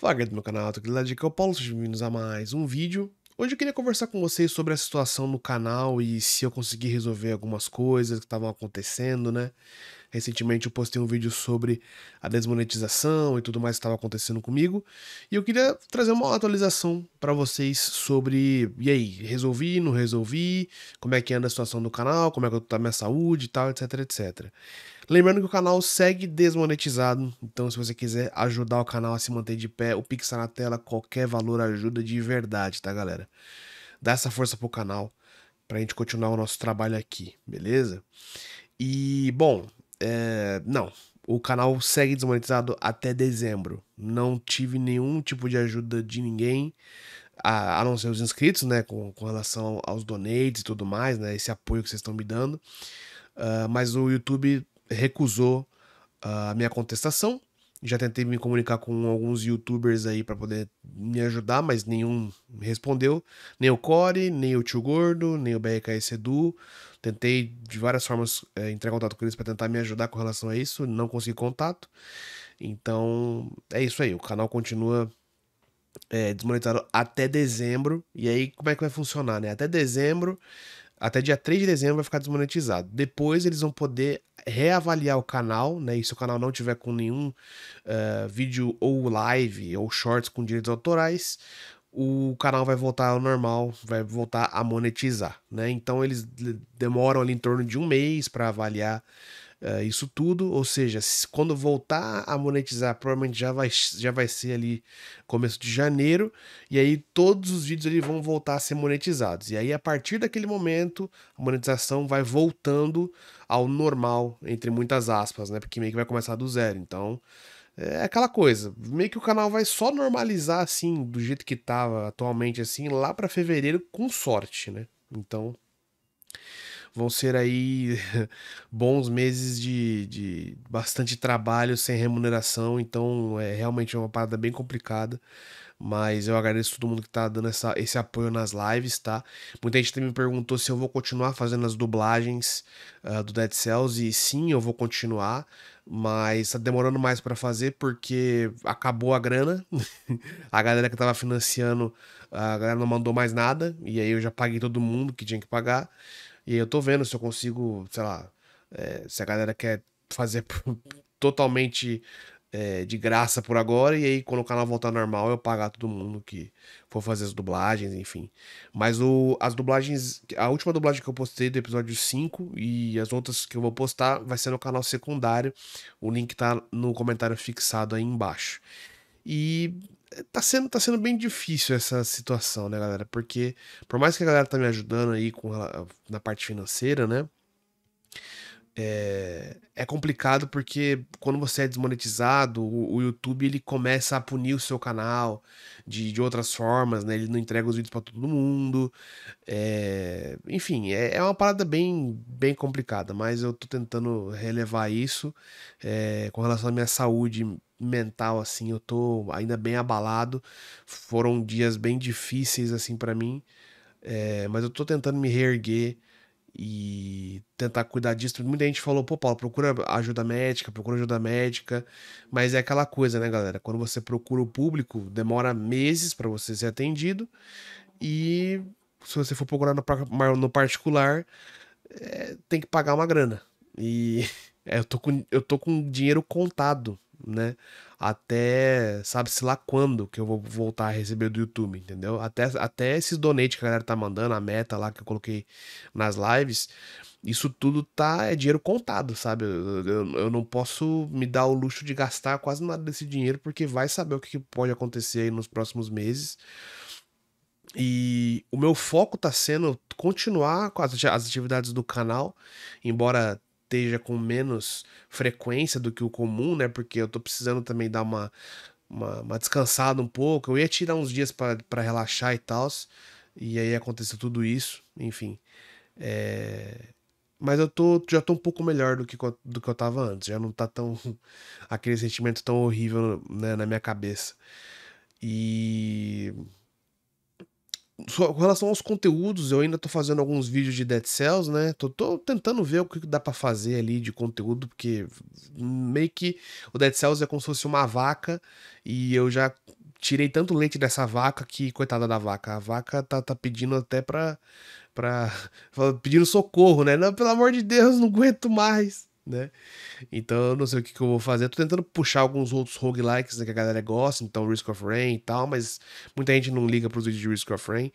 Fala do meu canal, aqui do lado aqui é o Paulo, sejam bem-vindos a mais um vídeo. Hoje eu queria conversar com vocês sobre a situação no canal e se eu consegui resolver algumas coisas que estavam acontecendo, né? Recentemente eu postei um vídeo sobre a desmonetização e tudo mais que estava acontecendo comigo, e eu queria trazer uma atualização para vocês sobre, e aí, resolvi, não resolvi, como é que anda a situação do canal, como é que tá a minha saúde e tal, etc, etc. Lembrando que o canal segue desmonetizado, então se você quiser ajudar o canal a se manter de pé, o Pix tá na tela, qualquer valor ajuda de verdade, tá galera? Dá essa força pro canal pra gente continuar o nosso trabalho aqui, beleza? E, bom, é, não, o canal segue desmonetizado até dezembro. Não tive nenhum tipo de ajuda de ninguém, a, a não ser os inscritos, né? Com, com relação aos donates e tudo mais, né? Esse apoio que vocês estão me dando. Uh, mas o YouTube recusou ah, a minha contestação. Já tentei me comunicar com alguns youtubers aí para poder me ajudar, mas nenhum respondeu. Nem o Core, nem o Tio Gordo, nem o BRKS Edu. Tentei de várias formas é, entrar em contato com eles para tentar me ajudar com relação a isso, não consegui contato. Então é isso aí, o canal continua é, eh, desmonetizado até dezembro. E aí como é que vai funcionar, né? Até dezembro, até dia 3 de dezembro vai ficar desmonetizado. Depois eles vão poder reavaliar o canal, né? E se o canal não tiver com nenhum uh, vídeo ou live ou shorts com direitos autorais, o canal vai voltar ao normal, vai voltar a monetizar, né? Então eles demoram ali em torno de um mês para avaliar uh, isso tudo, ou seja, quando voltar a monetizar, provavelmente já vai, já vai ser ali começo de janeiro, e aí todos os vídeos ali vão voltar a ser monetizados. E aí a partir daquele momento, a monetização vai voltando ao normal, entre muitas aspas, né? Porque meio que vai começar do zero, então é aquela coisa, meio que o canal vai só normalizar assim, do jeito que tava atualmente, assim, lá para fevereiro, com sorte, né? Então, vão ser aí bons meses de, de bastante trabalho sem remuneração, então é realmente é uma parada bem complicada. Mas eu agradeço todo mundo que tá dando essa, esse apoio nas lives, tá? Muita gente também me perguntou se eu vou continuar fazendo as dublagens uh, do Dead Cells. E sim, eu vou continuar. Mas tá demorando mais para fazer porque acabou a grana. a galera que tava financiando, a galera não mandou mais nada. E aí eu já paguei todo mundo que tinha que pagar. E aí eu tô vendo se eu consigo, sei lá, é, se a galera quer fazer totalmente é, de graça por agora, e aí quando o canal voltar normal eu pagar todo mundo que for fazer as dublagens, enfim. Mas o, as dublagens, a última dublagem que eu postei do episódio 5 e as outras que eu vou postar vai ser no canal secundário, o link tá no comentário fixado aí embaixo. E é, tá sendo, tá sendo bem difícil essa situação, né, galera? Porque por mais que a galera tá me ajudando aí com, na parte financeira, né? É, é complicado porque quando você é desmonetizado, o, o, YouTube ele começa a punir o seu canal de, de outras formas, né? Ele não entrega os vídeos para todo mundo. É, enfim, é, é, uma parada bem, bem complicada, mas eu tô tentando relevar isso. É, com relação à minha saúde mental, assim, eu tô ainda bem abalado. Foram dias bem difíceis, assim, para mim. É, mas eu tô tentando me reerguer e tentar cuidar disso. Muita gente falou, pô, Paulo, procura ajuda médica, procura ajuda médica, mas é aquela coisa, né, galera? Quando você procura o público, demora meses para você ser atendido e se você for procurar no, no particular, é, tem que pagar uma grana. E é, eu, tô com, eu tô com dinheiro contado né? Até sabe-se lá quando que eu vou voltar a receber do YouTube, entendeu? Até, até esses donates que a galera tá mandando, a meta lá que eu coloquei nas lives, isso tudo tá é dinheiro contado, sabe? Eu, eu, eu não posso me dar o luxo de gastar quase nada desse dinheiro, porque vai saber o que pode acontecer aí nos próximos meses. E o meu foco tá sendo continuar com as atividades do canal, embora esteja com menos frequência do que o comum, né? Porque eu tô precisando também dar uma, uma, uma descansada um pouco. Eu ia tirar uns dias para relaxar e tal. E aí aconteceu tudo isso, enfim. É... Mas eu tô, já tô um pouco melhor do que, do que eu tava antes. Já não tá tão. aquele sentimento tão horrível né, na minha cabeça. E. Com relação aos conteúdos, eu ainda tô fazendo alguns vídeos de Dead Cells, né? Tô, tô tentando ver o que dá para fazer ali de conteúdo, porque meio que o Dead Cells é como se fosse uma vaca e eu já tirei tanto leite dessa vaca que, coitada da vaca, a vaca tá, tá pedindo até pra, pra. pedindo socorro, né? Não, pelo amor de Deus, não aguento mais né? Então eu não sei o que, que eu vou fazer. Eu tô tentando puxar alguns outros roguelikes né, que a galera gosta, então Risk of Rain e tal, mas muita gente não liga pros vídeos de Risk of Rain.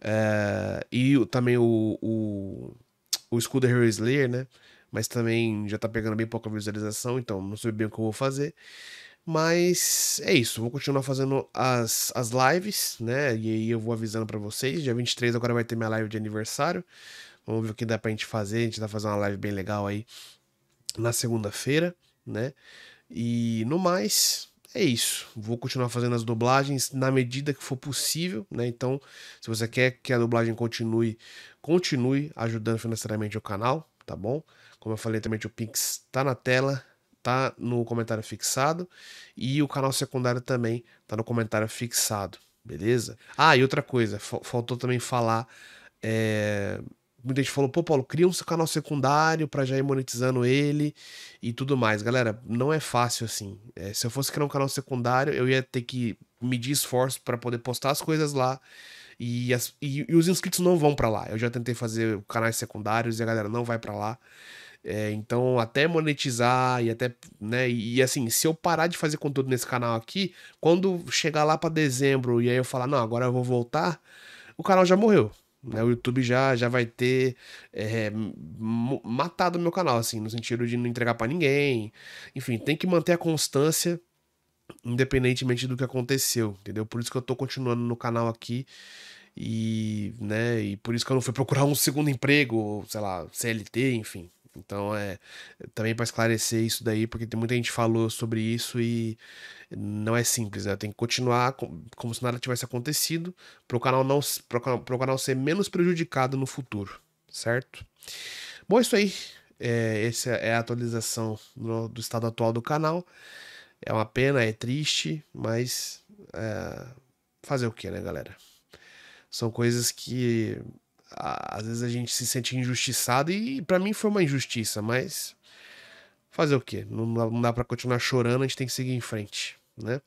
Uh, e também o, o, o Escudo Hero Slayer, né? Mas também já tá pegando bem pouca visualização, então não sei bem o que eu vou fazer. Mas é isso, vou continuar fazendo as, as lives, né? E aí eu vou avisando para vocês. Dia 23 agora vai ter minha live de aniversário. Vamos ver o que dá pra gente fazer. A gente vai fazer uma live bem legal aí na segunda-feira, né? E no mais, é isso. Vou continuar fazendo as dublagens na medida que for possível, né? Então, se você quer que a dublagem continue, continue ajudando financeiramente o canal, tá bom? Como eu falei também, o Pix tá na tela, tá no comentário fixado e o canal secundário também tá no comentário fixado, beleza? Ah, e outra coisa, faltou também falar é Muita gente falou, pô, Paulo, cria um seu canal secundário para já ir monetizando ele e tudo mais. Galera, não é fácil assim. É, se eu fosse criar um canal secundário, eu ia ter que medir esforço para poder postar as coisas lá. E, as, e, e os inscritos não vão para lá. Eu já tentei fazer canais secundários e a galera não vai para lá. É, então, até monetizar e até, né, e, e, assim, se eu parar de fazer conteúdo nesse canal aqui, quando chegar lá para dezembro e aí eu falar, não, agora eu vou voltar, o canal já morreu. Né? O YouTube já, já vai ter é, matado meu canal, assim, no sentido de não entregar para ninguém. Enfim, tem que manter a constância independentemente do que aconteceu, entendeu? Por isso que eu tô continuando no canal aqui e, né, e por isso que eu não fui procurar um segundo emprego, sei lá, CLT, enfim, então é também para esclarecer isso daí, porque tem muita gente falou sobre isso e não é simples, né? Tem que continuar como se nada tivesse acontecido para o canal não pro canal, pro canal ser menos prejudicado no futuro, certo? Bom, é isso aí. É, essa é a atualização no, do estado atual do canal. É uma pena, é triste, mas é, fazer o que, né, galera? São coisas que às vezes a gente se sente injustiçado e para mim foi uma injustiça, mas fazer o quê? Não, dá para continuar chorando, a gente tem que seguir em frente, né?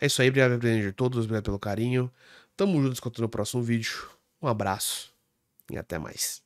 É isso aí, obrigado por todos, obrigado pelo carinho. Tamo juntos, continua no próximo vídeo. Um abraço e até mais.